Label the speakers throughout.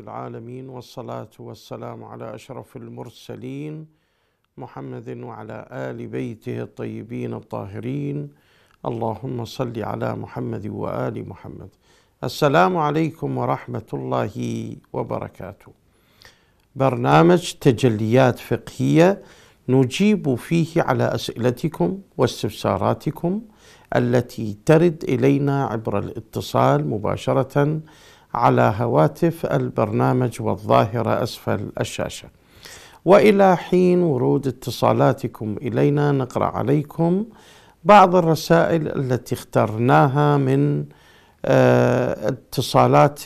Speaker 1: العالمين والصلاه والسلام على اشرف المرسلين محمد وعلى ال بيته الطيبين الطاهرين اللهم صل على محمد وال محمد السلام عليكم ورحمه الله وبركاته برنامج تجليات فقهيه نجيب فيه على اسئلتكم واستفساراتكم التي ترد الينا عبر الاتصال مباشره على هواتف البرنامج والظاهرة أسفل الشاشة وإلى حين ورود اتصالاتكم إلينا نقرأ عليكم بعض الرسائل التي اخترناها من آه، اتصالات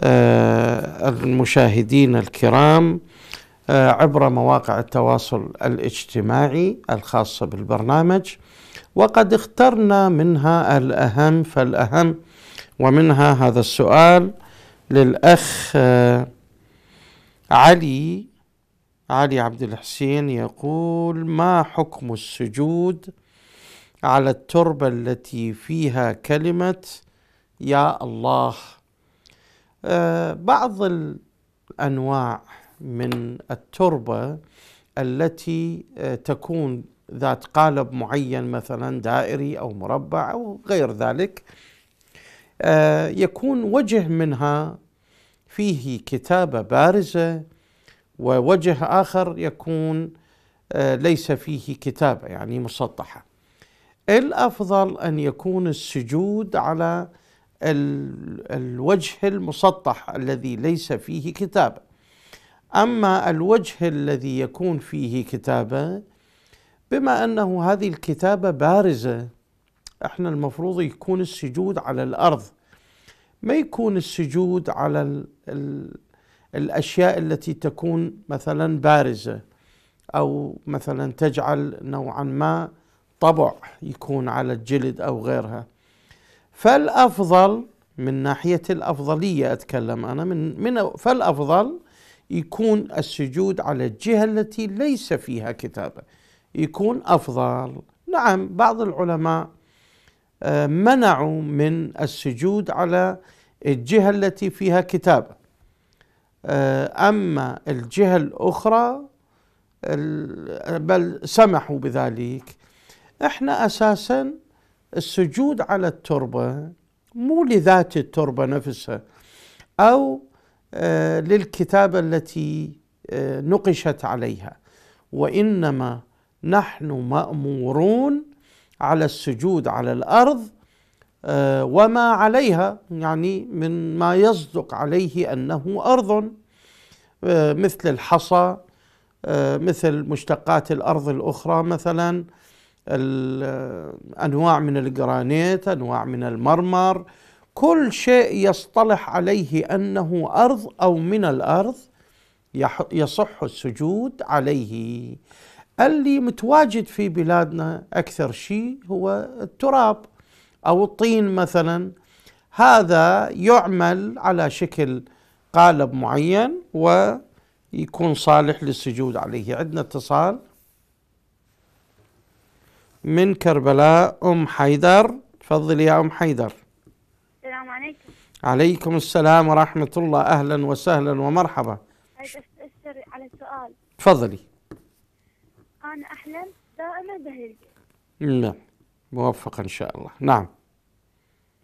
Speaker 1: آه، المشاهدين الكرام آه، عبر مواقع التواصل الاجتماعي الخاصة بالبرنامج وقد اخترنا منها الأهم فالأهم ومنها هذا السؤال للأخ آه، علي علي عبد الحسين يقول ما حكم السجود على التربة التي فيها كلمة يا الله آه، بعض الأنواع من التربة التي آه، تكون ذات قالب معين مثلا دائري أو مربع أو غير ذلك آه، يكون وجه منها فيه كتابه بارزه ووجه اخر يكون آه، ليس فيه كتابه يعني مسطحه الافضل ان يكون السجود على الوجه المسطح الذي ليس فيه كتابه اما الوجه الذي يكون فيه كتابه بما انه هذه الكتابه بارزه احنا المفروض يكون السجود على الارض ما يكون السجود على الـ الـ الاشياء التي تكون مثلا بارزه او مثلا تجعل نوعا ما طبع يكون على الجلد او غيرها فالافضل من ناحيه الافضليه اتكلم انا من من فالافضل يكون السجود على الجهه التي ليس فيها كتابه يكون افضل نعم بعض العلماء منعوا من السجود على الجهة التي فيها كتابة آه، أما الجهة الأخرى بل سمحوا بذلك احنا أساسا السجود على التربة مو لذات التربة نفسها أو آه، للكتابة التي آه، نقشت عليها وإنما نحن مأمورون على السجود على الارض آه، وما عليها يعني من ما يصدق عليه انه ارض آه، مثل الحصى آه، مثل مشتقات الارض الاخرى مثلا انواع من الجرانيت انواع من المرمر كل شيء يصطلح عليه انه ارض او من الارض يصح السجود عليه اللي متواجد في بلادنا اكثر شيء هو التراب او الطين مثلا هذا يعمل على شكل قالب معين ويكون صالح للسجود عليه عندنا اتصال من كربلاء ام حيدر تفضلي يا ام حيدر السلام عليكم عليكم السلام ورحمه الله اهلا وسهلا ومرحبا طيب، استفسر على السؤال تفضلي
Speaker 2: أنا أحلم دائما بهالبيت
Speaker 1: نعم موفق إن شاء الله نعم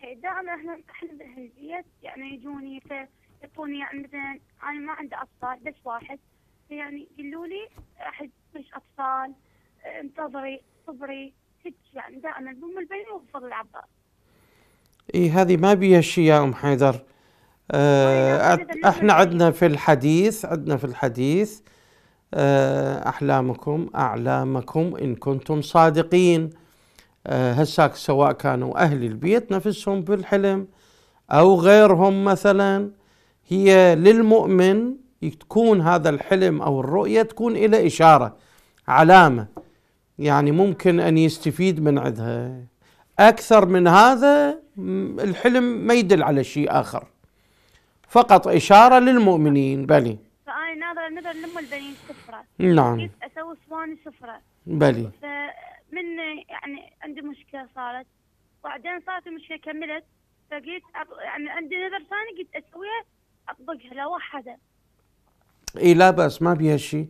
Speaker 2: إيه، دائما أحلم أحلم بهالبيت يعني يجوني يعطوني يعني مثلا أنا ما عندي أطفال بس واحد يعني يقولوا لي أحد مش أطفال إيه، انتظري صبري هيك يعني دائما بأم البيت وبفضل العباس
Speaker 1: اي هذه ما بيها شيء يا ام حيدر آه احنا عندنا في الحديث عندنا في الحديث آه، أحلامكم أعلامكم إن كنتم صادقين هساك آه، سواء كانوا أهل البيت نفسهم بالحلم أو غيرهم مثلا هي للمؤمن تكون هذا الحلم أو الرؤية تكون إلى إشارة علامة يعني ممكن أن يستفيد من عندها أكثر من هذا الحلم ما يدل على شيء آخر فقط إشارة للمؤمنين بلي
Speaker 2: ناظرة نظر لم البنين سفرة نعم جيت أسوي صواني سفرة بلي فمن يعني عندي مشكلة صارت وبعدين صارت المشكلة كملت فقلت يعني عندي نظر ثاني قلت أسويها أطبقها لوحدها
Speaker 1: اي لا باس ما بها شيء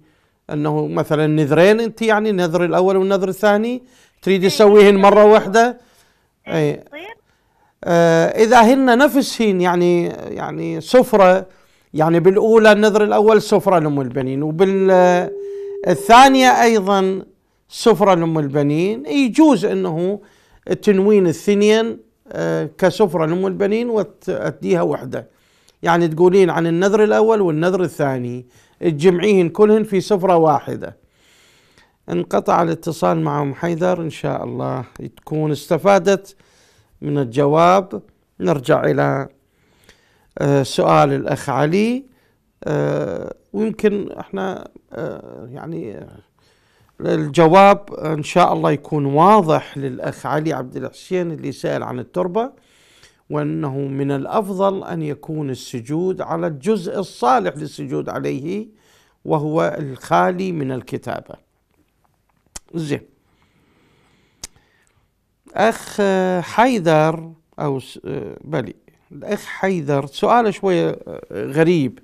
Speaker 1: انه مثلا نذرين انت يعني النذر الاول والنذر الثاني تريد إيه، تسويهن مره واحده إيه، اي طيب. آه اذا هن نفسهن يعني يعني سفره يعني بالأولى النذر الأول سفرة لأم البنين وبالثانية أيضا سفرة لأم البنين يجوز أنه تنوين الثنين آه، كسفرة لأم البنين وتأديها وحدة يعني تقولين عن النذر الأول والنذر الثاني تجمعيهن كلهن في سفرة واحدة انقطع الاتصال مع أم حيدر إن شاء الله تكون استفادت من الجواب نرجع إلى آه، سؤال الأخ علي آه، ويمكن احنا آه، يعني الجواب ان شاء الله يكون واضح للاخ علي عبد الحسين اللي سال عن التربه وانه من الافضل ان يكون السجود على الجزء الصالح للسجود عليه وهو الخالي من الكتابه. زين. اخ حيدر او بلي الأخ حيدر سؤال شوية آه، غريب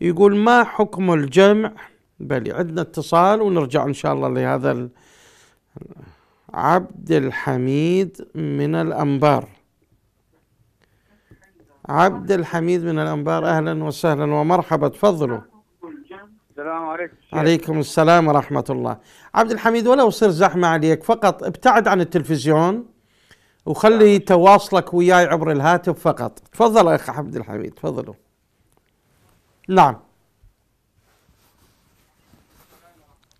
Speaker 1: يقول ما حكم الجمع بلي عندنا اتصال ونرجع إن شاء الله لهذا عبد الحميد من الأنبار عبد الحميد من الأنبار أهلا وسهلا ومرحبا تفضلوا السلام عليكم عليكم السلام ورحمة الله عبد الحميد ولو صير زحمة عليك فقط ابتعد عن التلفزيون وخلي تواصلك وياي عبر الهاتف فقط تفضل اخ عبد الحميد تفضلوا نعم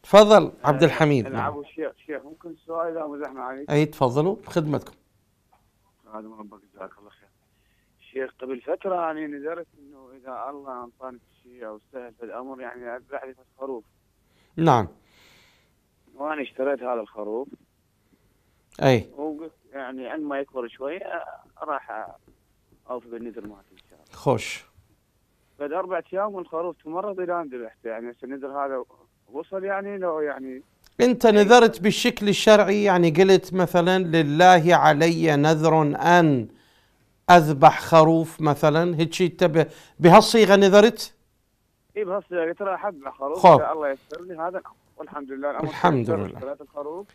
Speaker 1: تفضل عبد آه، الحميد نعم
Speaker 3: شيخ شيخ ممكن سؤال اذا مزح معي عليك اي
Speaker 1: تفضلوا بخدمتكم
Speaker 3: خادم ربك جزاك الله خير شيخ قبل فتره اني يعني نذرت انه اذا الله اعطاني شيء او سهل في الامر يعني اذبح لي خروف نعم وانا اشتريت هذا الخروف اي وقلت يعني عند ما يكبر شوي راح اوفي بالنذر مالتي ان
Speaker 1: شاء الله خوش
Speaker 3: بعد اربع ايام والخروف تمرض الى ان ذبحت يعني هسه النذر هذا وصل يعني لو يعني
Speaker 1: انت نذرت بالشكل الشرعي يعني قلت مثلا لله علي نذر ان اذبح خروف مثلا هيك انت بهالصيغه نذرت؟
Speaker 3: اي بهالصيغه قلت راح اذبح خروف شاء الله يسر لي هذا الامر والحمد لله الامر الحمد لله الخروف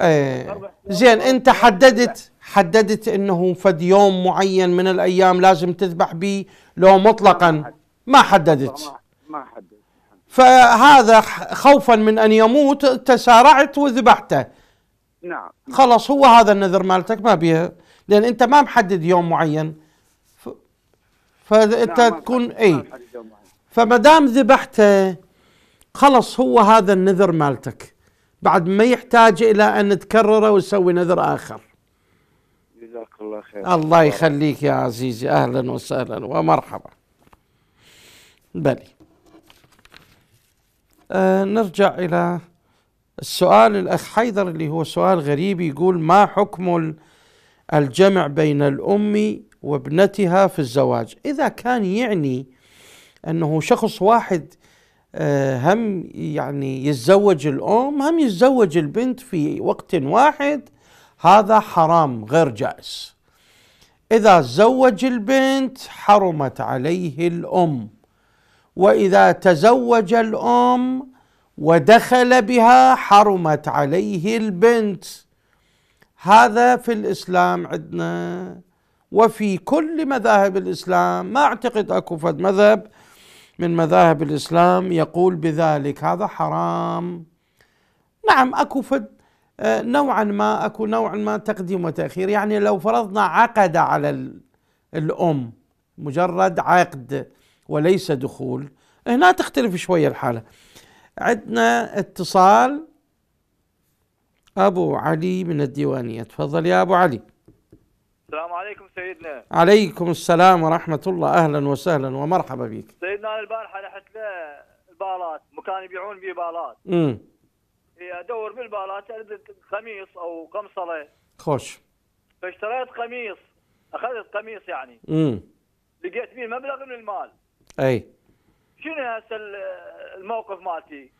Speaker 1: ايه زين انت حددت حددت انه فد يوم معين من الايام لازم تذبح به لو مطلقا ما حددت ما حددت فهذا خوفا من ان يموت تسارعت وذبحته نعم خلاص هو هذا النذر مالتك ما بيها لان انت ما محدد يوم معين فانت نعم، تكون اي فما دام ذبحته خلص هو هذا النذر مالتك بعد ما يحتاج الى ان تكرره ونسوي نذر اخر
Speaker 4: جزاك الله خير الله يخليك
Speaker 1: يا عزيزي اهلا وسهلا ومرحبا بلي آه نرجع الى السؤال الاخ حيدر اللي هو سؤال غريب يقول ما حكم الجمع بين الام وابنتها في الزواج اذا كان يعني انه شخص واحد آه، هم يعني يتزوج الأم هم يتزوج البنت في وقت واحد هذا حرام غير جائز إذا تزوج البنت حرمت عليه الأم وإذا تزوج الأم ودخل بها حرمت عليه البنت هذا في الإسلام عندنا وفي كل مذاهب الإسلام ما أعتقد أكو فد مذهب من مذاهب الاسلام يقول بذلك هذا حرام نعم اكو فد آه، نوعا ما اكو نوعا ما تقديم وتاخير يعني لو فرضنا عقد على الام مجرد عقد وليس دخول هنا تختلف شويه الحاله عندنا اتصال ابو علي من الديوانيه تفضل يا ابو علي
Speaker 3: السلام عليكم سيدنا عليكم
Speaker 1: السلام ورحمة الله أهلا وسهلا ومرحبا بك
Speaker 3: سيدنا أنا البارحة رحت البالات مكان يبيعون بيه بالات امم أدور بالبالات أريد قميص أو قمصلة خوش فاشتريت قميص أخذت قميص يعني امم لقيت بيه مبلغ من المال أي شنو هسه الموقف مالتي؟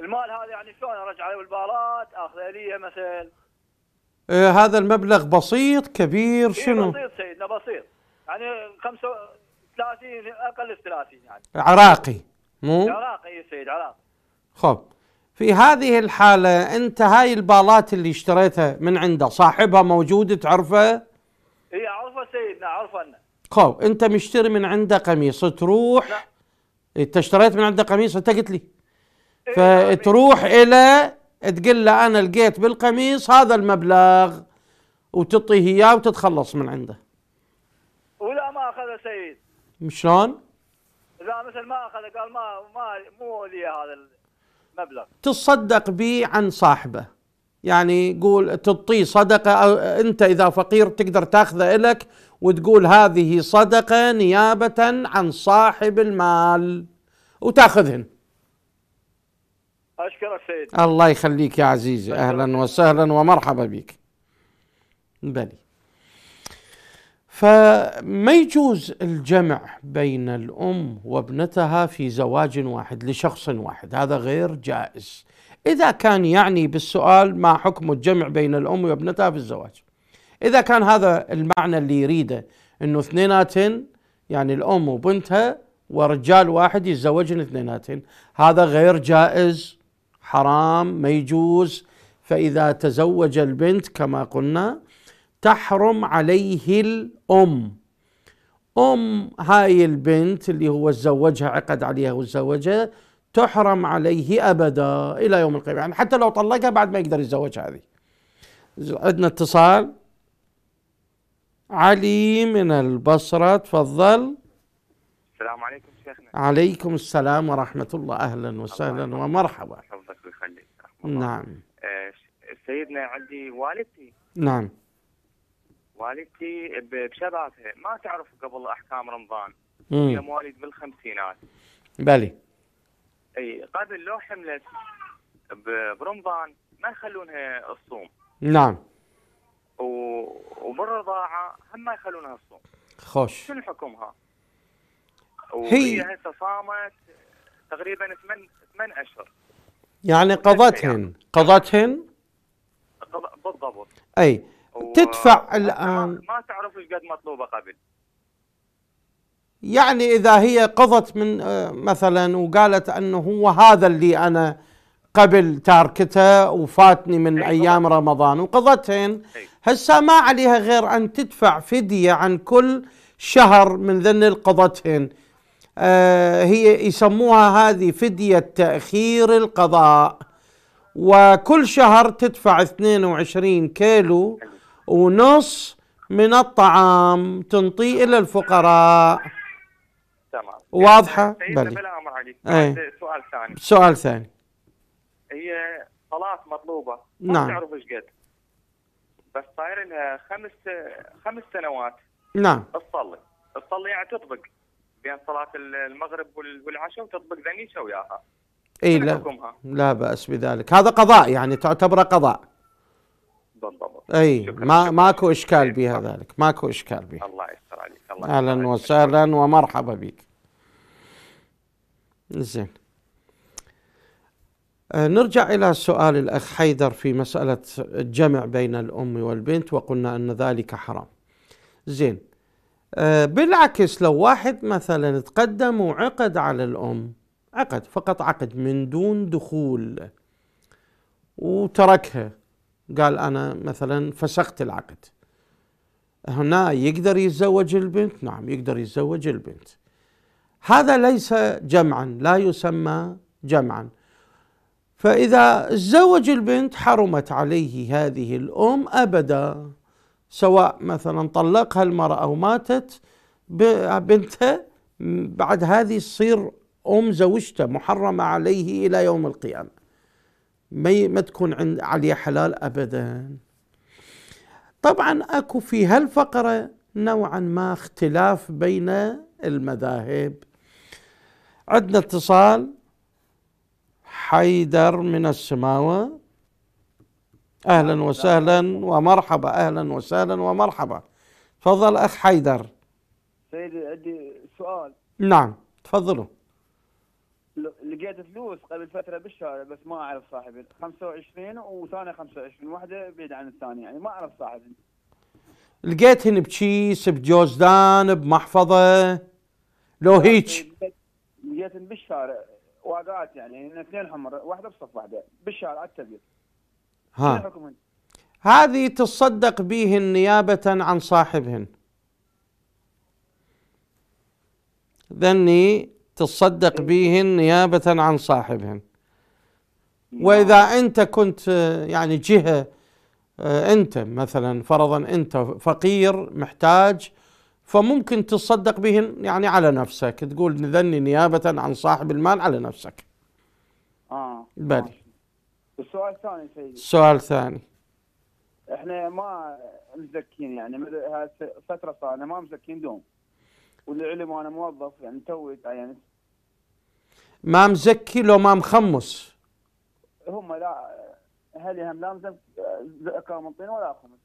Speaker 3: المال هذا يعني
Speaker 1: شلون ارجع عليه بالبالات اخذ لي مثلا آه هذا المبلغ بسيط كبير إيه، شنو؟ بسيط سيدنا بسيط يعني 35 اقل 30 يعني عراقي مو؟ عراقي اي سيد عراقي خب في هذه الحالة أنت هاي البالات اللي اشتريتها من عنده صاحبها موجود تعرفه؟
Speaker 3: اي أعرفه سيدنا أعرفه
Speaker 1: خب أنت مشتري من عنده قميص تروح لا. نعم. إيه، انت اشتريت من عنده قميص انت قلت لي إيه، فتروح الى تقول له انا لقيت بالقميص هذا المبلغ وتعطيه اياه وتتخلص من عنده.
Speaker 3: ولا ما اخذه سيد. شلون؟ لا مثل ما اخذه قال ما ما مو لي هذا المبلغ.
Speaker 1: تصدق به عن صاحبه. يعني قول تعطيه صدقه أو انت اذا فقير تقدر تاخذه الك وتقول هذه صدقه نيابه عن صاحب المال وتاخذهن. أشكرك سيدي الله يخليك يا عزيزي أهلا وسهلا ومرحبا بك بلي فما يجوز الجمع بين الأم وابنتها في زواج واحد لشخص واحد هذا غير جائز إذا كان يعني بالسؤال ما حكم الجمع بين الأم وابنتها في الزواج إذا كان هذا المعنى اللي يريده أنه اثنيناتن يعني الأم وبنتها ورجال واحد يتزوجن اثنيناتن هذا غير جائز حرام ما يجوز فإذا تزوج البنت كما قلنا تحرم عليه الأم أم هاي البنت اللي هو تزوجها عقد عليها وتزوجها تحرم عليه أبدا إلى يوم القيامة يعني حتى لو طلقها بعد ما يقدر يتزوجها هذه عندنا اتصال علي من البصرة تفضل
Speaker 4: السلام عليكم شيخنا
Speaker 1: عليكم السلام ورحمة الله أهلا وسهلا ومرحبا نعم
Speaker 4: آه، سيدنا عندي والدتي نعم والدتي بشبابها ما تعرف قبل احكام رمضان هي مواليد بالخمسينات
Speaker 1: بلي اي
Speaker 4: قبل لو حملت برمضان ما يخلونها تصوم نعم و... وبالرضاعه هم ما يخلونها
Speaker 1: تصوم خوش
Speaker 4: شنو حكمها؟ وهي هسه صامت تقريبا ثمان ثمان اشهر
Speaker 1: يعني قضتهن قضتهن بالضبط اي تدفع الان ما
Speaker 4: تعرف ايش قد مطلوبه قبل
Speaker 1: يعني اذا هي قضت من آه، مثلا وقالت انه هو هذا اللي انا قبل تاركته وفاتني من أي ايام رمضان وقضتهن هسه ما عليها غير ان تدفع فديه عن كل شهر من ذن القضتهن آه، هي يسموها هذه فدية تأخير القضاء وكل شهر تدفع 22 كيلو ونص من الطعام تنطيه إلى الفقراء تمام واضحة؟ بلى أي. طيب، سؤال ثاني سؤال ثاني
Speaker 4: هي صلاة مطلوبة ما نعم. تعرف ايش قد بس صاير لها خمس خمس سنوات نعم تصلي تصلي يعني تطبق بين صلاه المغرب والعشاء وتطبق ذنيشه وياها اي لا
Speaker 1: لا باس بذلك هذا قضاء يعني تعتبر قضاء بالضبط اي ما ماكو اشكال بها ذلك ماكو اشكال بها الله يستر عليك الله اهلا وسهلا ومرحبا بك زين آه، نرجع إلى سؤال الأخ حيدر في مسألة الجمع بين الأم والبنت وقلنا أن ذلك حرام زين آه، بالعكس لو واحد مثلا تقدم وعقد على الأم عقد فقط عقد من دون دخول وتركها قال أنا مثلا فسخت العقد هنا يقدر يتزوج البنت نعم يقدر يتزوج البنت هذا ليس جمعا لا يسمى جمعا فإذا تزوج البنت حرمت عليه هذه الأم أبدا سواء مثلا طلقها المرأة أو ماتت بنته بعد هذه تصير أم زوجته محرمة عليه إلى يوم القيامة ما ما تكون عند علي حلال أبدا طبعا أكو في هالفقرة نوعا ما اختلاف بين المذاهب عندنا اتصال حيدر من السماوة اهلا وسهلا ومرحبا اهلا وسهلا ومرحبا تفضل اخ حيدر
Speaker 3: سيدي عندي سؤال
Speaker 1: نعم تفضلوا
Speaker 3: لقيت فلوس قبل فتره بالشارع بس ما اعرف صاحبي 25 وثانيه 25 واحده بعيد عن الثانيه يعني ما اعرف صاحبي
Speaker 1: لقيتهن بكيس بجوزدان بمحفظه لو هيك
Speaker 3: لقيتهن بالشارع واقعات يعني اثنين حمر واحده بصف واحده بالشارع على التبيض ها
Speaker 1: هذه تصدق بهن نيابة عن صاحبهن ذني تصدق إيه. بهن نيابة عن صاحبهن وإذا أنت كنت يعني جهة آه، أنت مثلا فرضا أنت فقير محتاج فممكن تصدق بهن يعني على نفسك تقول ذني نيابة عن صاحب المال على نفسك آه. بل
Speaker 3: السؤال الثاني سيدي السؤال الثاني احنا ما مزكين يعني فتره صار انا ما مزكين دوم والعلم انا موظف يعني توي يعني
Speaker 1: ما مزكي لو ما مخمص
Speaker 3: هم لا اهلي هم لا مزكي ولا خمس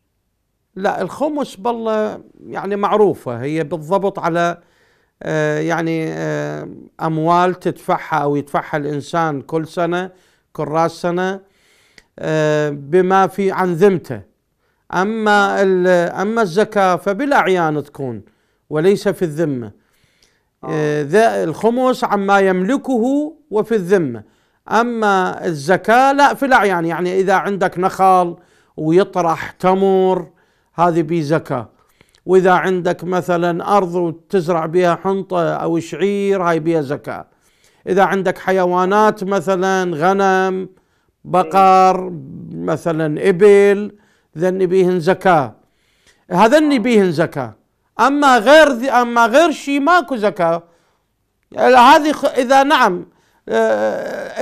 Speaker 1: لا الخمس بالله يعني معروفه هي بالضبط على آه، يعني آه، اموال تدفعها او يدفعها الانسان كل سنه كراس سنة آه، بما في عن ذمته أما أما الزكاة فبالأعيان تكون وليس في الذمة آه. آه، الخمس عما يملكه وفي الذمة أما الزكاة لا في الأعيان يعني إذا عندك نخل ويطرح تمر هذه به زكاة وإذا عندك مثلا أرض وتزرع بها حنطة أو شعير هاي بها زكاة إذا عندك حيوانات مثلا غنم بقر مثلا إبل ذن بيهن زكاة هذن بيهن زكاة أما غير ذي أما غير شيء ماكو زكاة هذه إذا نعم آه،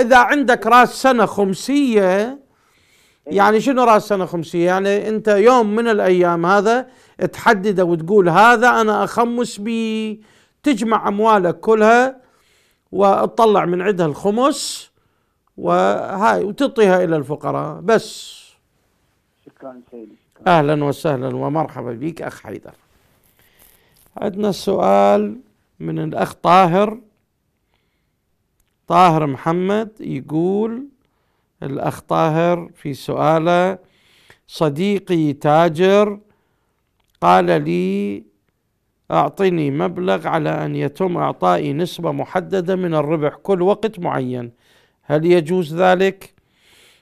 Speaker 1: إذا عندك رأس سنة خمسية إيه. يعني شنو رأس سنة خمسية يعني أنت يوم من الأيام هذا تحدده وتقول هذا أنا أخمس بي تجمع أموالك كلها وتطلع من عندها الخمس وهاي وتعطيها الى الفقراء بس
Speaker 3: شكرا سيدي
Speaker 1: اهلا وسهلا ومرحبا بك اخ حيدر عندنا سؤال من الاخ طاهر طاهر محمد يقول الاخ طاهر في سؤاله صديقي تاجر قال لي أعطني مبلغ على أن يتم إعطائي نسبة محددة من الربح كل وقت معين هل يجوز ذلك؟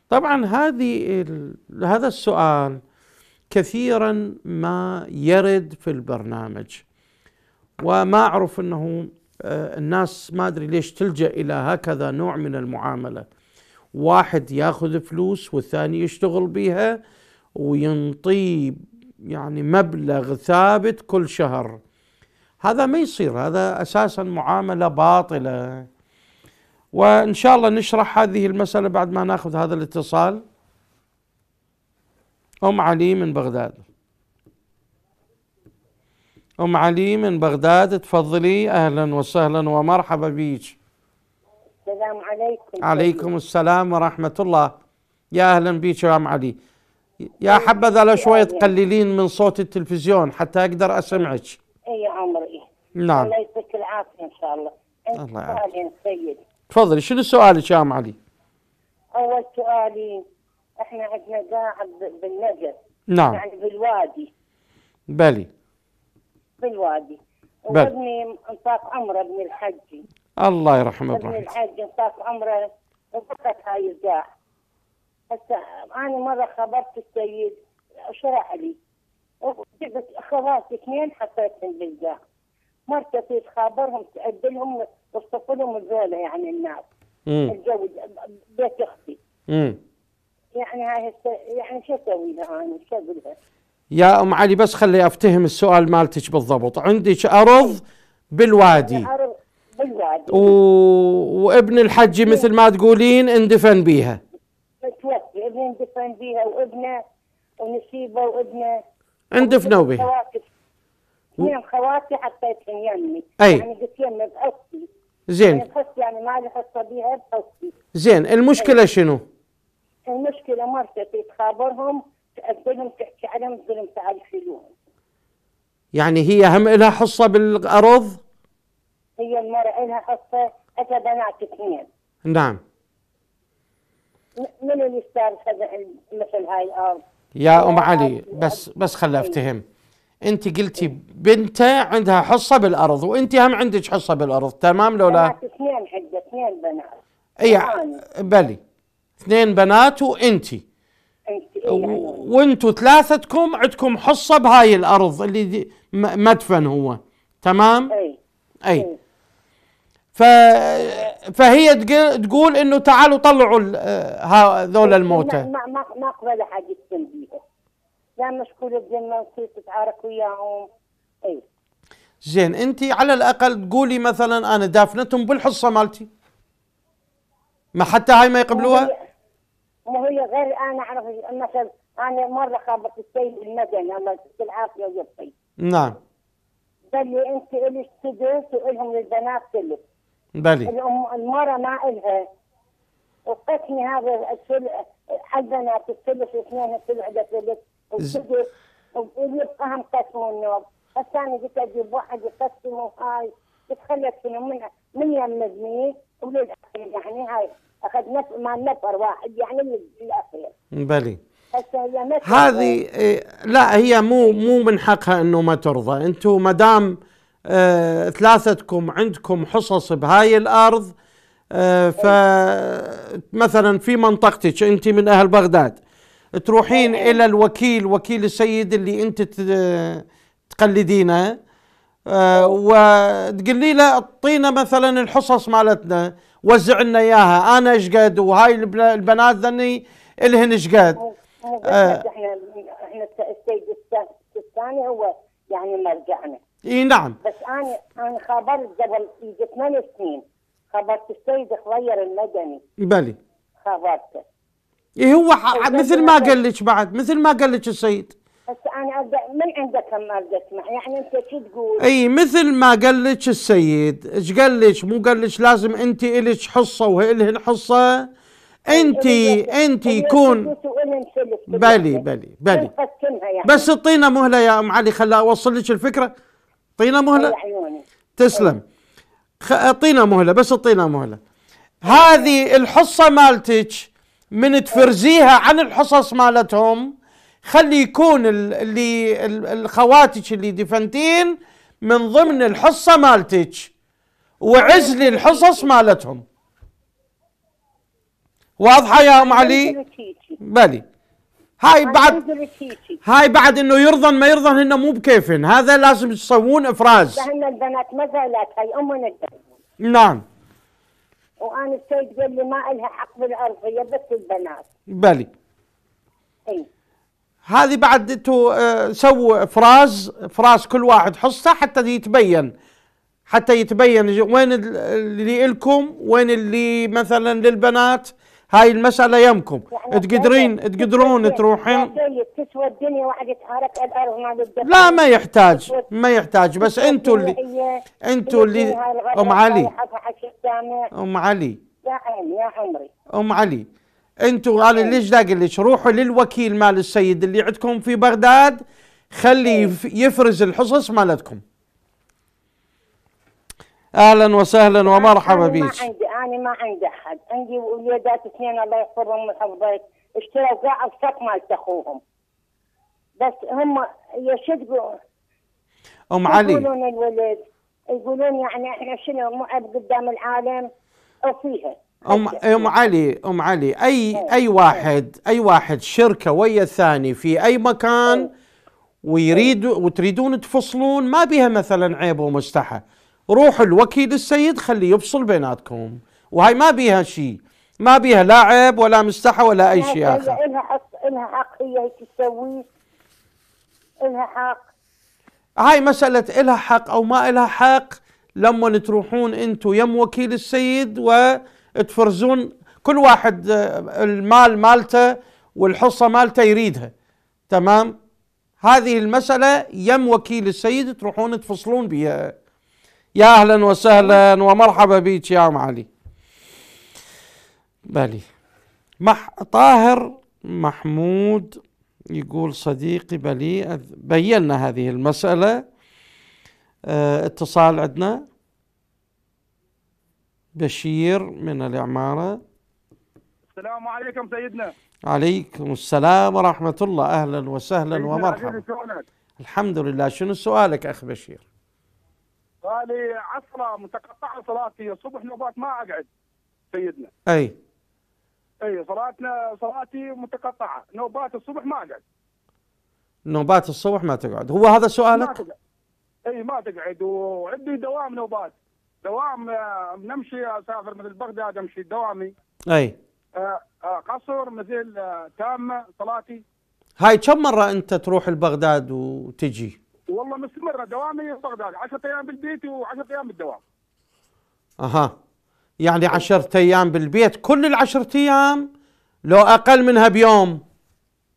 Speaker 1: طبعا هذه هذا السؤال كثيرا ما يرد في البرنامج وما أعرف أنه آه، الناس ما أدري ليش تلجأ إلى هكذا نوع من المعاملة واحد ياخذ فلوس والثاني يشتغل بها وينطيه يعني مبلغ ثابت كل شهر هذا ما يصير هذا اساسا معامله باطله وان شاء الله نشرح هذه المساله بعد ما ناخذ هذا الاتصال ام علي من بغداد ام علي من بغداد تفضلي اهلا وسهلا ومرحبا بيك
Speaker 5: السلام عليكم عليكم
Speaker 1: السلام ورحمه الله يا اهلا بيك يا ام علي يا حبذا لو شوي تقللين من صوت التلفزيون حتى اقدر اسمعك
Speaker 2: اي عمر نعم الله يعطيك العافيه ان شاء الله الله يعافيك سؤالي سيد
Speaker 1: تفضلي شنو سؤالك يا ام علي؟
Speaker 2: اول سؤالي احنا عندنا قاعد بالنجف نعم يعني بالوادي بلي بالوادي
Speaker 1: بلي وابني
Speaker 2: انطاق عمره ابن الحجي
Speaker 1: الله يرحمه ابن الحجي
Speaker 2: انطاق عمره وفقت هاي القاع هسه انا مره خبرت السيد شرح لي وجبت خلاص اثنين حطيتهم بالقاع مرته تخابرهم تأدلهم وصفوا لهم الزولة يعني الناس الجو بيت اختي يعني هاي يعني شو اسوي لها انا شو اقول لها؟
Speaker 1: يا ام علي بس خلي افتهم السؤال مالتك بالضبط عندك ارض بالوادي
Speaker 2: ارض بالوادي
Speaker 1: و... وابن الحجي مثل ما تقولين اندفن بيها
Speaker 2: متوفي ابني اندفن بيها وابنه ونسيبه وابنه
Speaker 1: اندفنوا بها
Speaker 2: من خواتي حطيتهم يمي أي. يعني قلت يمي بحصي زين يعني يعني ما لي حصه بيها بحسي زين المشكله أي. شنو؟ المشكله مرتي تخابرهم تقبلهم تحكي عليهم تقول تعال شيلوهم
Speaker 1: يعني هي هم لها حصه بالارض؟
Speaker 2: هي المراه لها حصه اجا بنات اثنين نعم من اللي صار مثل هاي الارض؟
Speaker 1: يا ام علي بس بس خلي افتهم انت قلتي بنته عندها حصه بالارض وانت هم عندك حصه بالارض تمام لو لا
Speaker 2: اثنين حقة اثنين بنات
Speaker 1: اي بلي اثنين بنات وانت يعني. وانتوا ثلاثتكم عندكم حصه بهاي الارض اللي مدفن هو تمام اي اي ف... فهي تقول انه تعالوا طلعوا هذول آه، الموتى ما
Speaker 2: ما ما قبل احد يسكن لا مشكوله ديالنا وكيف تتعارك وياهم اي
Speaker 1: زين انت على الاقل تقولي مثلا انا دافنتهم بالحصه مالتي ما حتى هاي ما يقبلوها
Speaker 2: ما هي غير انا اعرف مثلا انا مره خابط السيد المدني الله يعطيك العافيه ويبقي نعم قال لي انت الك سدس والهم للبنات كلك بلي المره ما الها وقتني هذا البنات الثلث واثنين الثلث الجدي يبقى هم قسموا النوم بس انا جيت اجيب واحد يقسمه هاي تتخلت فيهم من من يمزني وللاخير يعني هاي اخذنا مع نفر واحد يعني للاخير بلي هذه إيه،
Speaker 1: لا هي مو مو من حقها انه ما ترضى انتم ما دام آه ثلاثتكم عندكم حصص بهاي الارض آه فمثلا إيه. في منطقتك انت من اهل بغداد تروحين الى الوكيل وكيل السيد اللي انت تقلدينه آه، وتقولي له اعطينا مثلا الحصص مالتنا وزع لنا اياها انا ايش قد وهاي البنات ذني الهن ايش قد آه. احنا
Speaker 2: السيد الثاني هو يعني مرجعنا اي نعم بس انا انا خبرت قبل ثمان سنين خبرت السيد خضير المدني بلي خبرته
Speaker 1: اي هو مثل ما قال لك بعد مثل ما قال لك السيد
Speaker 2: بس انا من عندك ما اقدر اسمع يعني انت شو تقول؟
Speaker 1: اي مثل ما قال لك السيد، ايش قال لك؟ مو قال لك لازم انت الك حصه وهي الحصه انت انت يكون بلي بلي بلي يعني. بس اعطينا مهله يا ام علي خلا اوصل لك الفكره اعطينا مهله تسلم اعطينا مهله بس اعطينا مهله هذه الحصه مالتك من تفرزيها عن الحصص مالتهم خلي يكون اللي الخواتج اللي دفنتين من ضمن الحصه مالتك وعزلي الحصص مالتهم واضحه يا ام علي بلي هاي بعد هاي بعد انه يرضى ما يرضى انه مو بكيفن هذا لازم يسوون افراز لان
Speaker 2: البنات ما زالت هاي امهن نعم وانا السيد قال لي ما لها حق هي بس البنات بالي اي
Speaker 1: هذه بعد انتوا آه، سووا افراز افراز كل واحد حصه حتى يتبين حتى يتبين وين اللي لكم وين اللي مثلا للبنات هاي المسألة يمكم يعني تقدرين تقدرون تروحين
Speaker 2: تسوى الدنيا واحد يتحرك الأرض لا ما يحتاج ما يحتاج بس انتوا اللي انتوا اللي ام علي الجامع ام
Speaker 1: علي يا عيني يا عمري ام علي انتوا انا ليش داق لك روحوا للوكيل مال السيد اللي عندكم في بغداد خلي يفرز الحصص مالتكم اهلا وسهلا ومرحبا بك ما عندي
Speaker 2: انا ما عندي احد عندي ولادات اثنين الله يحفظهم ويحفظك اشتروا قاع الصك مالت اخوهم بس هم يشدوا
Speaker 1: ام علي يقولون
Speaker 2: الولد يقولون يعني احنا شنو مؤب قدام العالم او فيها
Speaker 1: ام ام علي ام علي اي إيه. اي واحد اي واحد شركه ويا الثاني في اي مكان إيه. ويريد وتريدون تفصلون ما بها مثلا عيب ومستحى روح الوكيل السيد خليه يفصل بيناتكم وهاي ما بيها شيء ما بيها لا عيب ولا مستحى ولا اي شيء اخر
Speaker 2: لها حق لها حق هي تسوي لها حق
Speaker 1: هاي مسألة إلها حق أو ما إلها حق لما تروحون أنتم يم وكيل السيد وتفرزون كل واحد آه، المال مالته والحصة مالته يريدها تمام هذه المسألة يم وكيل السيد تروحون تفصلون بها يا أهلا وسهلا ومرحبا بك يا أم علي بلي مح طاهر محمود يقول صديقي بلي بينا هذه المسألة آه، اتصال عندنا بشير من العمارة السلام عليكم سيدنا عليكم السلام ورحمة الله أهلا وسهلا ومرحبا الحمد لله شنو سؤالك أخ بشير
Speaker 5: قال لي عصرة متقطعة صلاتي الصبح نوبات ما أقعد سيدنا أي اي صلاتنا صلاتي متقطعه نوبات الصبح ما اقعد
Speaker 1: نوبات الصبح ما تقعد هو هذا سؤالك؟ ما
Speaker 5: تقعد اي ما تقعد وعندي دوام نوبات دوام آه، نمشي آه، اسافر مثل بغداد امشي دوامي اي آه، قصر مثل تامه صلاتي
Speaker 1: هاي كم مره انت تروح لبغداد وتجي؟
Speaker 5: والله مستمره دوامي في بغداد 10 ايام بالبيت و10 ايام بالدوام
Speaker 1: اها يعني عشرة أيام بالبيت كل العشرة أيام لو أقل منها بيوم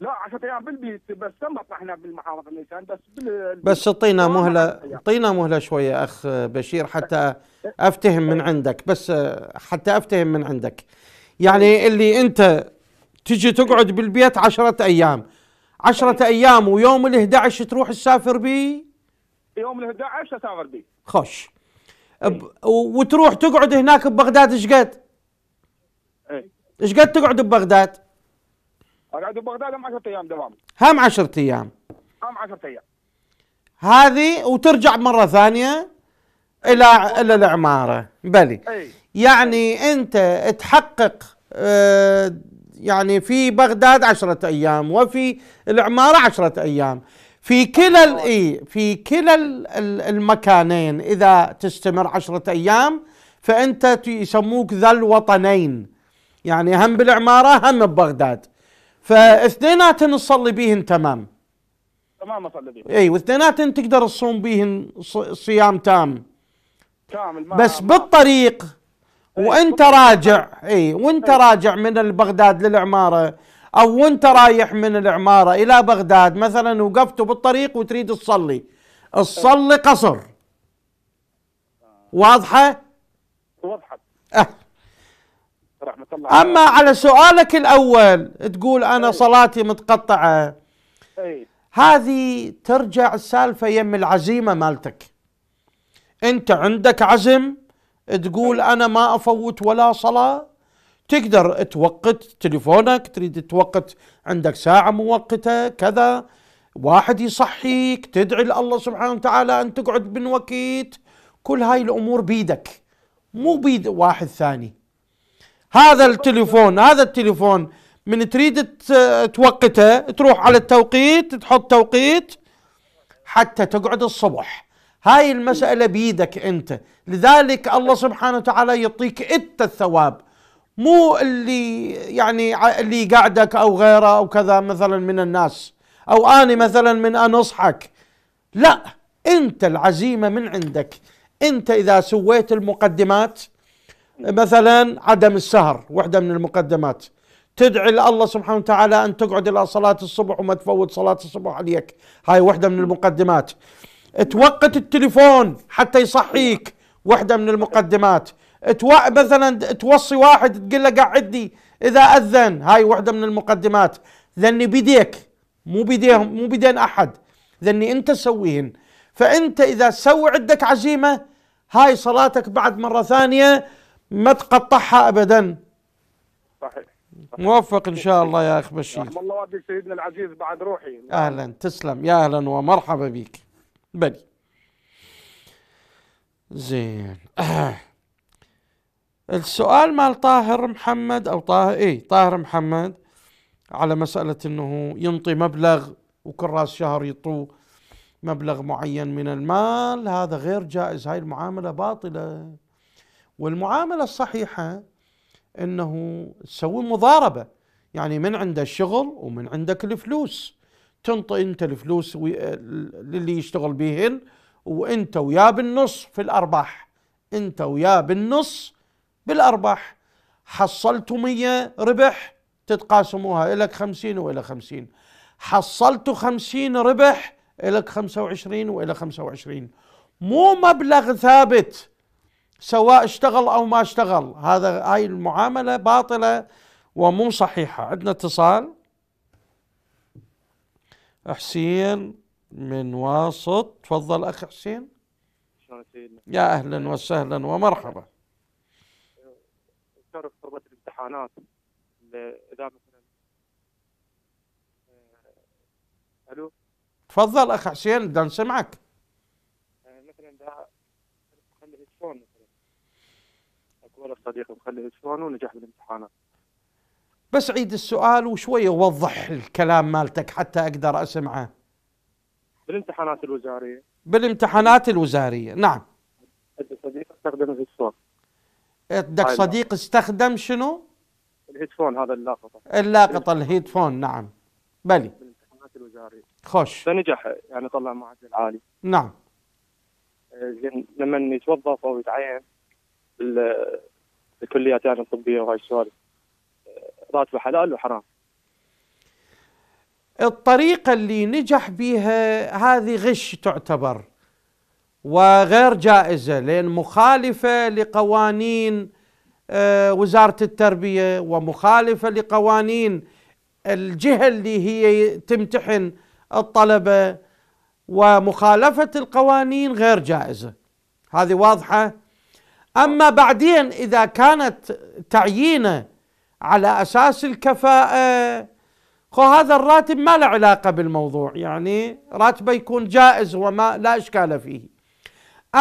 Speaker 5: لا 10 ايام بالبيت بس ما طرحنا بالمحافظه اللسان بس بال... بس اعطينا مهله اعطينا
Speaker 1: مهله شويه اخ بشير حتى افتهم من عندك بس حتى افتهم من عندك يعني طيب. اللي انت تجي تقعد بالبيت عشرة ايام عشرة طيب. ايام ويوم ال 11 تروح تسافر بي
Speaker 5: يوم ال 11 اسافر بي
Speaker 1: خوش إيه. وتروح تقعد هناك ببغداد ايش قد؟ إيه. ايش قد تقعد ببغداد؟
Speaker 5: اقعد ببغداد هم 10 ايام دوام
Speaker 1: هم 10 ايام
Speaker 5: هم 10 ايام
Speaker 1: هذه وترجع مره ثانيه الى الى العماره بلي أي. يعني أي. انت تحقق آه، يعني في بغداد عشرة أيام وفي العمارة عشرة أيام في كلا الاي في كلا المكانين اذا تستمر عشرة ايام فانت يسموك ذا الوطنين يعني هم بالعماره هم ببغداد فاثنيناتن تصلي بيهن تمام
Speaker 5: تمام اصلي بيهن
Speaker 1: اي واثنيناتن تقدر تصوم بيهن صيام تام كامل بس بالطريق وانت راجع اي وانت راجع من البغداد للعماره او وانت رايح من العماره الى بغداد مثلا وقفت بالطريق وتريد تصلي تصلي قصر واضحه؟
Speaker 5: وضحت أه.
Speaker 1: رحمة الله اما على سؤالك الاول تقول انا صلاتي متقطعه أي. هذه ترجع السالفه يم العزيمه مالتك انت عندك عزم تقول انا ما افوت ولا صلاه تقدر توقت تليفونك تريد توقت عندك ساعة موقتة كذا واحد يصحيك تدعي لله سبحانه وتعالى أن تقعد بالوقت كل هاي الأمور بيدك مو بيد واحد ثاني هذا التليفون هذا التليفون من تريد توقته تروح على التوقيت تحط توقيت حتى تقعد الصبح هاي المسألة بيدك أنت لذلك الله سبحانه وتعالى يعطيك أنت الثواب مو اللي يعني اللي قاعدك او غيره او كذا مثلا من الناس او اني مثلا من ان اصحك لا انت العزيمه من عندك انت اذا سويت المقدمات مثلا عدم السهر وحده من المقدمات تدعي الله سبحانه وتعالى ان تقعد الى صلاه الصبح وما تفوت صلاه الصبح عليك هاي وحده من المقدمات توقت التليفون حتى يصحيك وحده من المقدمات توع مثلا توصي واحد تقول له قعدني اذا اذن هاي وحده من المقدمات ذني بيديك مو بيديهم مو بيدين احد ذني انت تسويهن فانت اذا سوي عندك عزيمه هاي صلاتك بعد مره ثانيه ما تقطعها ابدا صحيح موفق ان شاء الله يا اخ بشير رحم
Speaker 5: الله والديك سيدنا العزيز بعد روحي اهلا
Speaker 1: تسلم يا اهلا ومرحبا بك بني زين السؤال مال طاهر محمد او طاهر اي طاهر محمد على مساله انه ينطي مبلغ وكراس شهر يطو مبلغ معين من المال هذا غير جائز هاي المعامله باطله والمعامله الصحيحه انه تسوي مضاربه يعني من عنده الشغل ومن عندك الفلوس تنطي انت الفلوس للي يشتغل بهن وانت ويا بالنص في الارباح انت ويا بالنص بالأرباح حصلت مية ربح تتقاسموها إلك خمسين وإلى خمسين حصلت خمسين ربح إلك خمسة وعشرين وإلى خمسة وعشرين مو مبلغ ثابت سواء اشتغل أو ما اشتغل هذا هاي المعاملة باطلة ومو صحيحة عندنا اتصال حسين من واسط تفضل أخ حسين
Speaker 4: يا أهلا وسهلا ومرحبا الامتحانات اذا مثلا أه، الو
Speaker 1: تفضل اخ حسين بدنا نسمعك
Speaker 4: أه، مثلا ده مخلي هيدفون مثلا اقول صديق مخلي هيدفون ونجح بالامتحانات
Speaker 1: بس عيد السؤال وشوي وضح الكلام مالتك حتى أقدر أسمعه
Speaker 4: بالامتحانات الوزارية
Speaker 1: بالامتحانات الوزارية نعم
Speaker 4: عندي صديق استخدم هيدفون
Speaker 1: عندك طيب. صديق استخدم شنو؟
Speaker 4: الهيدفون هذا اللاقطه
Speaker 1: اللاقطه الهيدفون نعم بلي
Speaker 4: بالامتحانات الوزاريه خوش فنجح يعني طلع معدل عالي نعم آه، زين لما يتوظف او يتعين الكليات يعني الطبيه وهاي السوالف آه، راتبه حلال وحرام
Speaker 1: الطريقة اللي نجح بها هذه غش تعتبر وغير جائزة لأن مخالفة لقوانين آه، وزارة التربية ومخالفة لقوانين الجهة اللي هي تمتحن الطلبة ومخالفة القوانين غير جائزة هذه واضحة أما بعدين إذا كانت تعيينه على أساس الكفاءة خو هذا الراتب ما له علاقة بالموضوع يعني راتبه يكون جائز وما لا إشكال فيه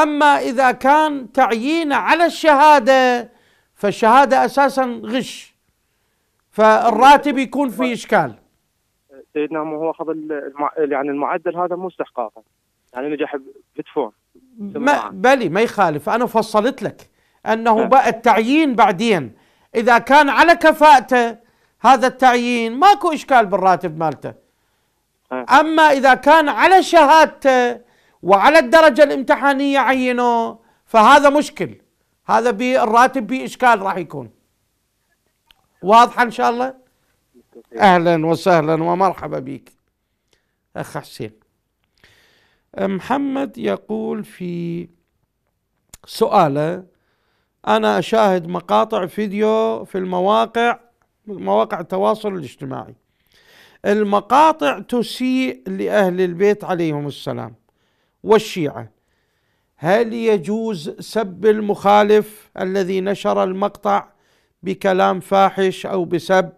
Speaker 1: أما إذا كان تعيينه على الشهادة فالشهاده اساسا غش فالراتب يكون في اشكال
Speaker 4: سيدنا ما هو اخذ المع... يعني المعدل هذا مو استحقاقا يعني نجح بتفون
Speaker 1: ما بلي ما يخالف انا فصلت لك انه نعم. بقى التعيين بعدين اذا كان على كفاءته هذا التعيين ماكو اشكال بالراتب مالته نعم. اما اذا كان على شهادته وعلى الدرجه الامتحانيه عينوه فهذا مشكل هذا بالراتب به اشكال راح يكون واضحه ان شاء الله اهلا وسهلا ومرحبا بك اخ حسين محمد يقول في سؤاله انا اشاهد مقاطع فيديو في المواقع مواقع التواصل الاجتماعي المقاطع تسيء لاهل البيت عليهم السلام والشيعه هل يجوز سب المخالف الذي نشر المقطع بكلام فاحش او بسب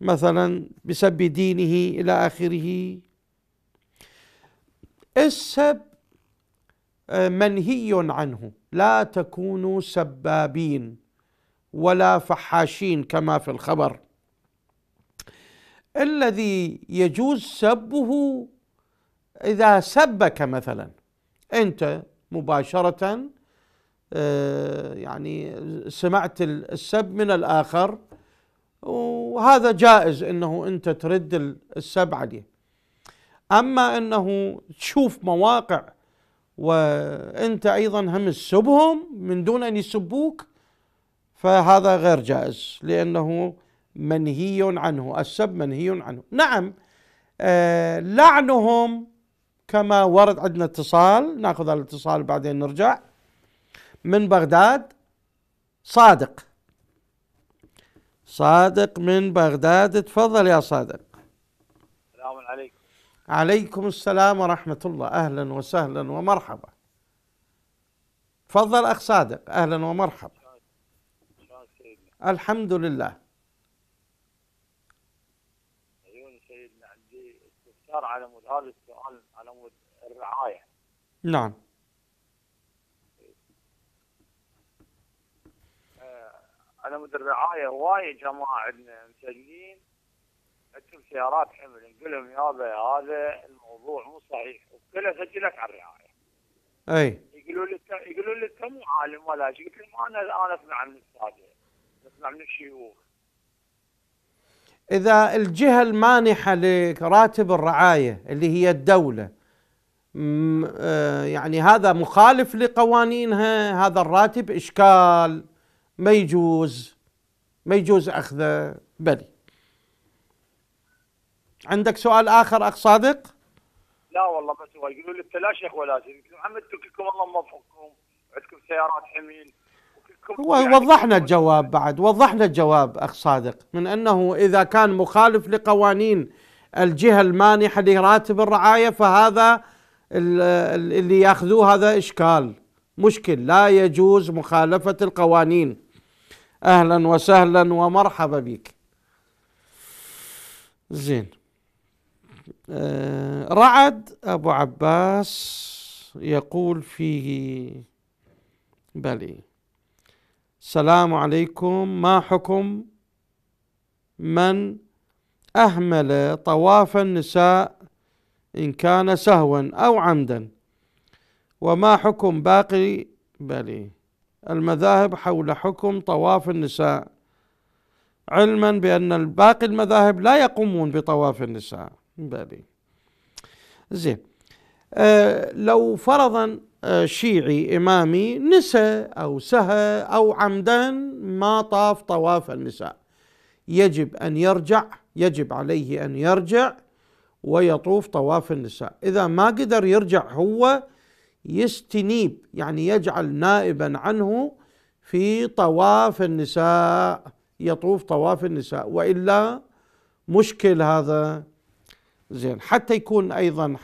Speaker 1: مثلا بسب دينه الى اخره السب آه، منهي عنه لا تكونوا سبابين ولا فحاشين كما في الخبر الذي يجوز سبه اذا سبك مثلا انت مباشرة آه، يعني سمعت السب من الآخر وهذا جائز أنه أنت ترد السب عليه أما أنه تشوف مواقع وأنت أيضا هم تسبهم من دون أن يسبوك فهذا غير جائز لأنه منهي عنه السب منهي عنه نعم آه، لعنهم كما ورد عندنا اتصال ناخذ الاتصال بعدين نرجع من بغداد صادق صادق من بغداد تفضل يا صادق
Speaker 4: السلام عليكم
Speaker 1: عليكم السلام ورحمة الله أهلا وسهلا ومرحبا تفضل أخ صادق أهلا ومرحبا الحمد لله نعم
Speaker 4: آه، انا مدير رعايه واي جماعه عندنا مسجلين اكتب سيارات حمل نقول لهم يابا هذا الموضوع مو صحيح وكله سجلك على الرعايه.
Speaker 1: اي
Speaker 3: يقولوا لي يقولوا لي انت مو عالم ولا شيء قلت لهم انا انا اسمع من الساده اسمع من الشيوخ.
Speaker 1: اذا الجهه المانحه لراتب الرعايه اللي هي الدوله آه، يعني هذا مخالف لقوانينها هذا الراتب إشكال ما يجوز ما يجوز أخذه بلي عندك سؤال آخر أخ صادق؟
Speaker 3: لا والله بس هو يقولوا لي لا شيخ ولا شيخ محمد كلكم الله موفقكم عندكم سيارات حميل
Speaker 1: هو يعني وضحنا الجواب بعد وضحنا الجواب أخ صادق من أنه إذا كان مخالف لقوانين الجهة المانحة لراتب الرعاية فهذا اللي ياخذوه هذا إشكال مشكل لا يجوز مخالفة القوانين أهلا وسهلا ومرحبا بك زين آه، رعد أبو عباس يقول فيه بلي السلام عليكم ما حكم من أهمل طواف النساء إن كان سهوا أو عمدا وما حكم باقي بلي المذاهب حول حكم طواف النساء علما بأن باقي المذاهب لا يقومون بطواف النساء بلي زين أه لو فرضا آه، شيعي إمامي نسى أو سهى أو عمدا ما طاف طواف النساء يجب أن يرجع يجب عليه أن يرجع ويطوف طواف النساء إذا ما قدر يرجع هو يستنيب يعني يجعل نائبا عنه في طواف النساء يطوف طواف النساء وإلا مشكل هذا زين حتى يكون أيضا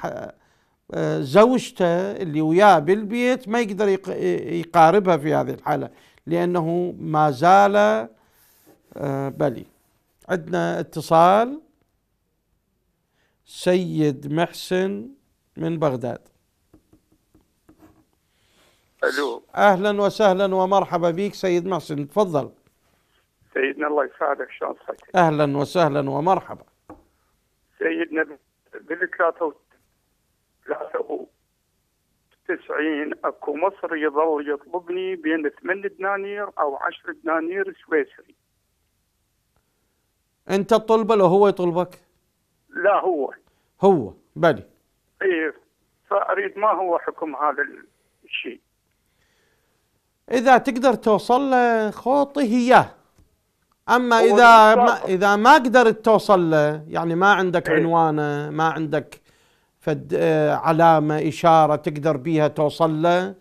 Speaker 1: آه، زوجته اللي وياه بالبيت ما يقدر يقاربها في هذه الحالة لأنه ما زال آه، بلي عندنا اتصال سيد محسن من بغداد الو اهلا وسهلا ومرحبا بك سيد محسن تفضل
Speaker 4: سيدنا الله يسعدك شلون صحتك
Speaker 1: اهلا وسهلا ومرحبا
Speaker 4: سيدنا بال 93
Speaker 5: اكو مصري يظل يطلبني بين 8 دنانير او 10 دنانير سويسري
Speaker 1: انت تطلبه لو هو يطلبك؟ لا هو هو بلي
Speaker 5: ايه فاريد ما هو حكم هذا
Speaker 1: الشيء اذا تقدر توصل له خوطي هي اما اذا ما اذا ما قدرت توصل له يعني ما عندك إيه؟ عنوانه ما عندك فد آه، علامه اشاره تقدر بيها توصل له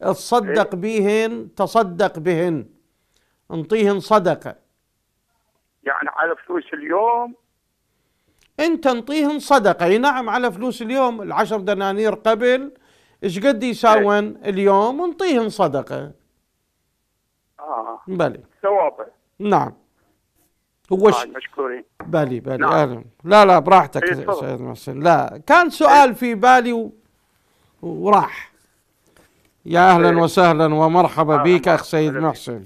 Speaker 1: تصدق إيه؟ بهن تصدق بهن انطيهن صدقه
Speaker 5: يعني على فلوس اليوم
Speaker 1: انت تنطيهم صدقه اي نعم على فلوس اليوم العشر دنانير قبل ايش قد يساون إيه. اليوم ونطيهم صدقه
Speaker 4: اه بلي ثوابه
Speaker 1: نعم هو آه مشكورين بالي بالي نعم. أهلا. لا لا براحتك إيه، سيد محسن لا كان سؤال في بالي و... وراح يا إيه. اهلا إيه. وسهلا ومرحبا آه بك اخ سيد محسن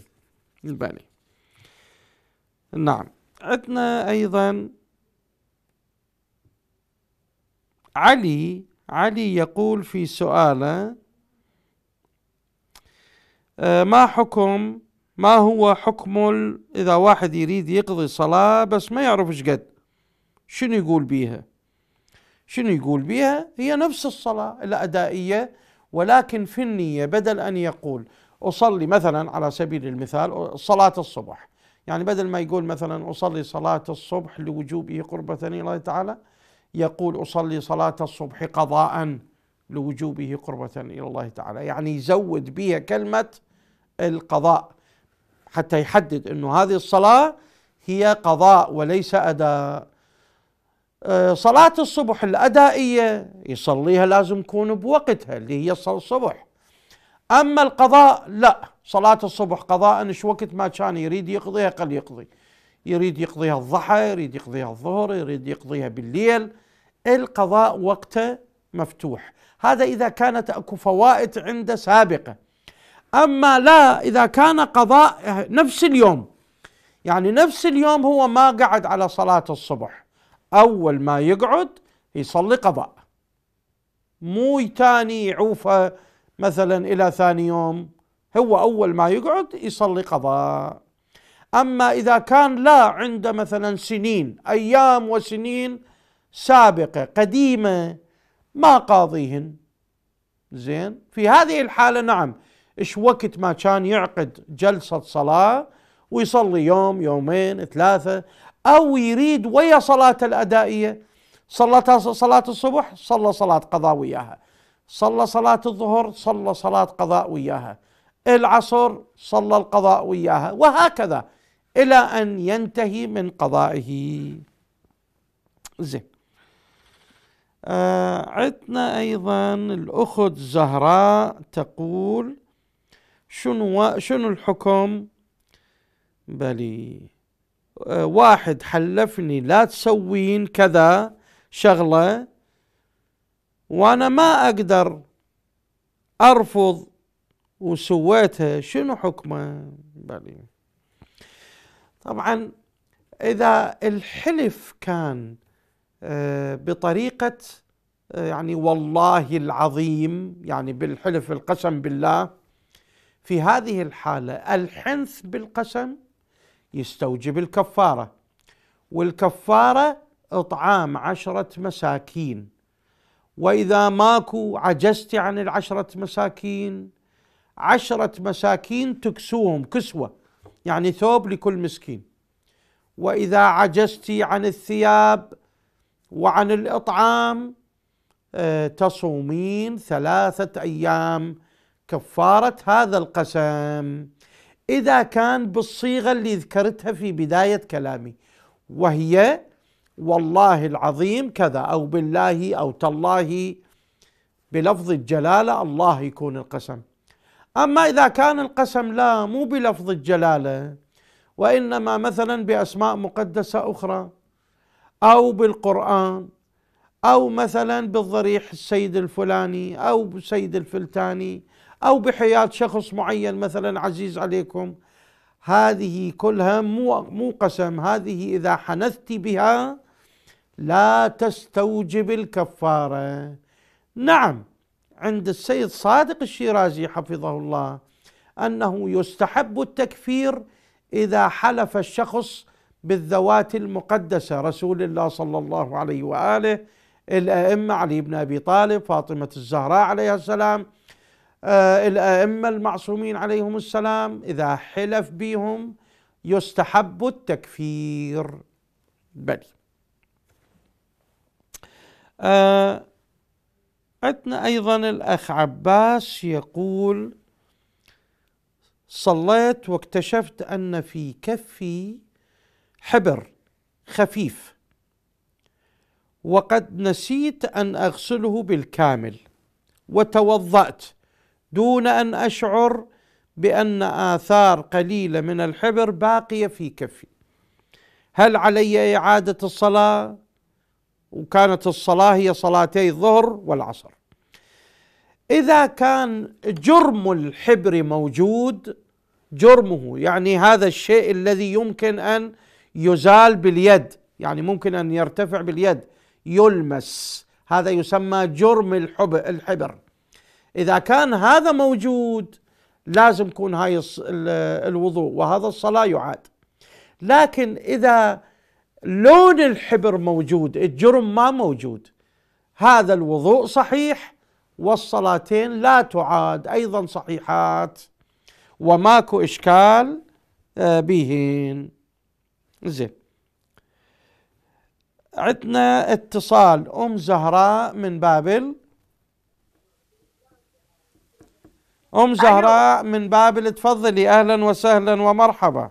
Speaker 1: بالي نعم عندنا ايضا علي علي يقول في سؤاله آه، ما حكم ما هو حكم اذا واحد يريد يقضي صلاة بس ما يعرف ايش قد شنو يقول بيها شنو يقول بيها هي نفس الصلاة الأدائية ولكن في النية بدل أن يقول أصلي مثلا على سبيل المثال صلاة الصبح يعني بدل ما يقول مثلا أصلي صلاة الصبح لوجوبه قربة إلى الله تعالى يقول أصلي صلاة الصبح قضاء لوجوبه قربة إلى الله تعالى يعني يزود بها كلمة القضاء حتى يحدد أنه هذه الصلاة هي قضاء وليس أداء آه، صلاة الصبح الأدائية يصليها لازم تكون بوقتها اللي هي صلاة الصبح أما القضاء لا صلاة الصبح قضاء إيش وقت ما كان يريد يقضيها يقضي. يقضي يريد يقضيها الضحى يريد يقضيها الظهر يريد يقضيها بالليل القضاء وقته مفتوح هذا إذا كانت أكو فوائد عنده سابقة أما لا إذا كان قضاء نفس اليوم يعني نفس اليوم هو ما قعد على صلاة الصبح أول ما يقعد يصلي قضاء مو تاني يعوفه مثلا إلى ثاني يوم هو أول ما يقعد يصلي قضاء أما إذا كان لا عنده مثلا سنين أيام وسنين سابقة قديمة ما قاضيهن زين في هذه الحالة نعم إيش وقت ما كان يعقد جلسة صلاة ويصلي يوم يومين ثلاثة أو يريد ويا صلاة الأدائية صلى صلاة الصبح صلى صلاة قضاء وياها صلى صلاة الظهر صلى صلاة قضاء وياها العصر صلى القضاء وياها وهكذا الى ان ينتهي من قضائه زين آه عندنا ايضا الاخت زهراء تقول شنو شنو الحكم بلي آه واحد حلفني لا تسوين كذا شغله وانا ما اقدر ارفض وسويتها شنو حكمه بلي طبعا اذا الحلف كان آه، بطريقه آه، يعني والله العظيم يعني بالحلف القسم بالله في هذه الحاله الحنث بالقسم يستوجب الكفاره والكفاره اطعام عشره مساكين واذا ماكو عجزت عن العشره مساكين عشره مساكين تكسوهم كسوه يعني ثوب لكل مسكين واذا عجزت عن الثياب وعن الاطعام آه، تصومين ثلاثه ايام كفاره هذا القسم اذا كان بالصيغه اللي ذكرتها في بدايه كلامي وهي والله العظيم كذا او بالله او تالله بلفظ الجلاله الله يكون القسم أما إذا كان القسم لا مو بلفظ الجلالة وإنما مثلا بأسماء مقدسة أخرى أو بالقرآن أو مثلا بالضريح السيد الفلاني أو بالسيد الفلتاني أو بحياة شخص معين مثلا عزيز عليكم هذه كلها مو مو قسم هذه إذا حنثت بها لا تستوجب الكفارة نعم عند السيد صادق الشيرازي حفظه الله انه يستحب التكفير اذا حلف الشخص بالذوات المقدسه رسول الله صلى الله عليه واله الائمه علي بن ابي طالب فاطمه الزهراء عليها السلام آه، الائمه المعصومين عليهم السلام اذا حلف بهم يستحب التكفير بل آه عندنا أيضا الأخ عباس يقول صليت واكتشفت أن في كفي حبر خفيف وقد نسيت أن أغسله بالكامل وتوضأت دون أن أشعر بأن آثار قليلة من الحبر باقية في كفي هل علي إعادة الصلاة وكانت الصلاة هي صلاتي الظهر والعصر إذا كان جرم الحبر موجود جرمه يعني هذا الشيء الذي يمكن أن يزال باليد يعني ممكن أن يرتفع باليد يلمس هذا يسمى جرم الحبر إذا كان هذا موجود لازم يكون هاي الوضوء وهذا الصلاة يعاد لكن إذا لون الحبر موجود الجرم ما موجود هذا الوضوء صحيح والصلاتين لا تعاد ايضا صحيحات وماكو اشكال آه، بهن زين عندنا اتصال ام زهراء من بابل ام زهراء من بابل تفضلي اهلا وسهلا ومرحبا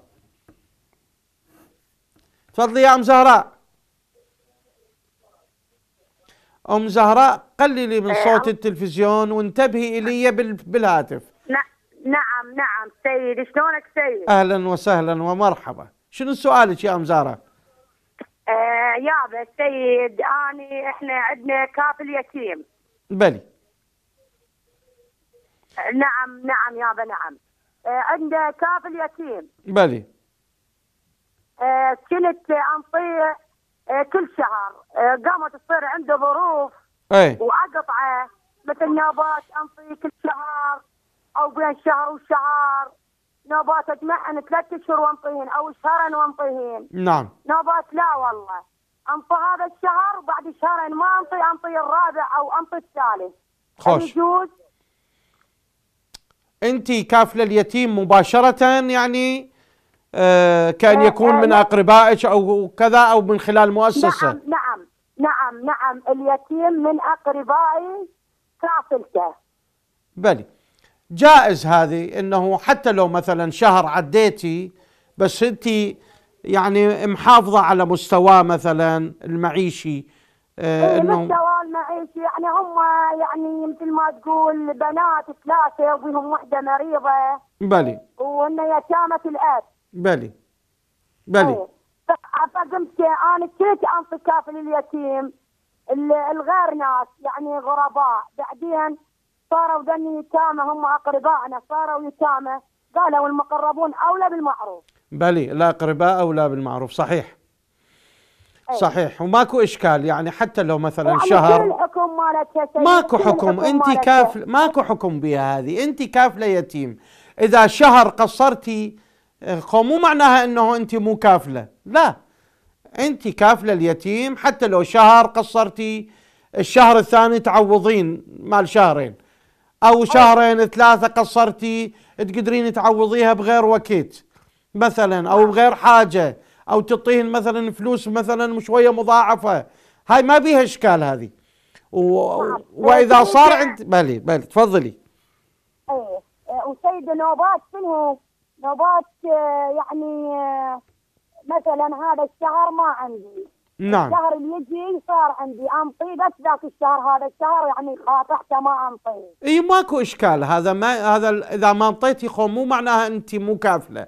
Speaker 1: تفضلي يا ام زهراء ام زهراء قللي من نعم. صوت التلفزيون وانتبهي الي بالهاتف
Speaker 2: نعم نعم سيدي شلونك سيد اهلا
Speaker 1: وسهلا ومرحبا شنو سؤالك يا ام زهراء
Speaker 2: آه، يا يابا سيد اني احنا عندنا كافل يتيم بلي نعم نعم يابا نعم آه، عنده كافل يتيم بلي آه، كنت انطيه آه، كل شهر آه، قامت تصير عنده ظروف اي واقطعه مثل نوبات انطيه كل شهر او بين شهر وشهر نوبات اجمعن ثلاث اشهر وانطيهن او شهرين وانطيهن نعم نوبات لا والله انطي هذا الشهر وبعد شهرين ما انطي انطي الرابع او انطي الثالث خوش يجوز
Speaker 1: انت كافله اليتيم مباشره يعني آه، كان آه، يكون آه، من أقربائك أو كذا أو من خلال مؤسسة نعم
Speaker 2: نعم نعم نعم
Speaker 1: اليتيم
Speaker 2: من أقربائي
Speaker 1: كافلته بلي جائز هذه أنه حتى لو مثلا شهر عديتي بس أنت يعني محافظة على مستوى مثلا المعيشي إيه، انه مستوى
Speaker 2: المعيشي يعني هم يعني مثل ما تقول بنات ثلاثه وبهم وحده مريضه بلي وانه يتامه الاب
Speaker 1: بلي بلي أوه.
Speaker 2: فقمت انا كنت انطي كافل اليتيم الغير ناس يعني غرباء بعدين صاروا ذني يتامى هم اقربائنا صاروا يتامى قالوا المقربون اولى بالمعروف
Speaker 1: بلي الاقرباء اولى بالمعروف صحيح إيه. صحيح وماكو اشكال يعني حتى لو مثلا يعني شهر
Speaker 2: الحكم مالتها ماكو حكم انت كافل
Speaker 1: ماكو حكم بها هذه انت كافله يتيم اذا شهر قصرتي قوم مو معناها انه انت مو كافله لا انت كافله اليتيم حتى لو شهر قصرتي الشهر الثاني تعوضين مال شهرين او شهرين ثلاثه قصرتي تقدرين تعوضيها بغير وكيت مثلا او نعم. بغير حاجه او تعطيهن مثلا فلوس مثلا شويه مضاعفه هاي ما بيها اشكال هذه و... نعم. واذا صار عند بلي بلي تفضلي
Speaker 2: ايه وسيد نوبات شنو نوبات آه، يعني آه، مثلا هذا الشهر ما عندي نعم الشهر اللي يجي صار عندي انطي بس ذاك الشهر هذا الشهر يعني قاطعته ما انطي
Speaker 1: اي ماكو اشكال هذا ما هذا اذا ما انطيتي خو مو معناها انت مو كافله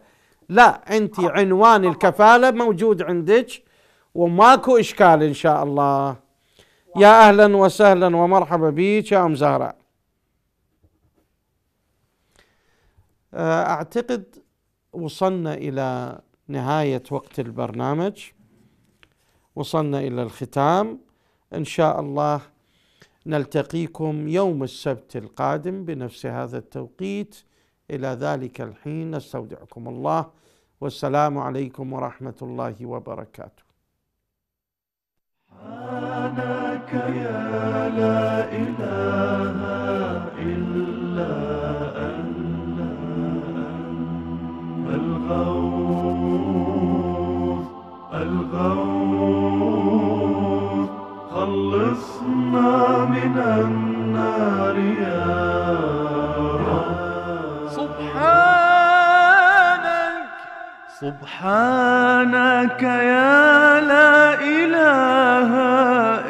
Speaker 1: لا انت عنوان الكفاله موجود عندك وماكو اشكال ان شاء الله يا اهلا وسهلا ومرحبا بك يا ام زهره آه، اعتقد وصلنا الى نهايه وقت البرنامج وصلنا الى الختام ان شاء الله نلتقيكم يوم السبت القادم بنفس هذا التوقيت الى ذلك الحين نستودعكم الله والسلام عليكم ورحمه الله وبركاته
Speaker 4: سبحانك يا لا اله الا
Speaker 3: الغوث
Speaker 2: الغوث خلصنا من النار يا
Speaker 4: سبحانك سبحانك يا لا إله إلا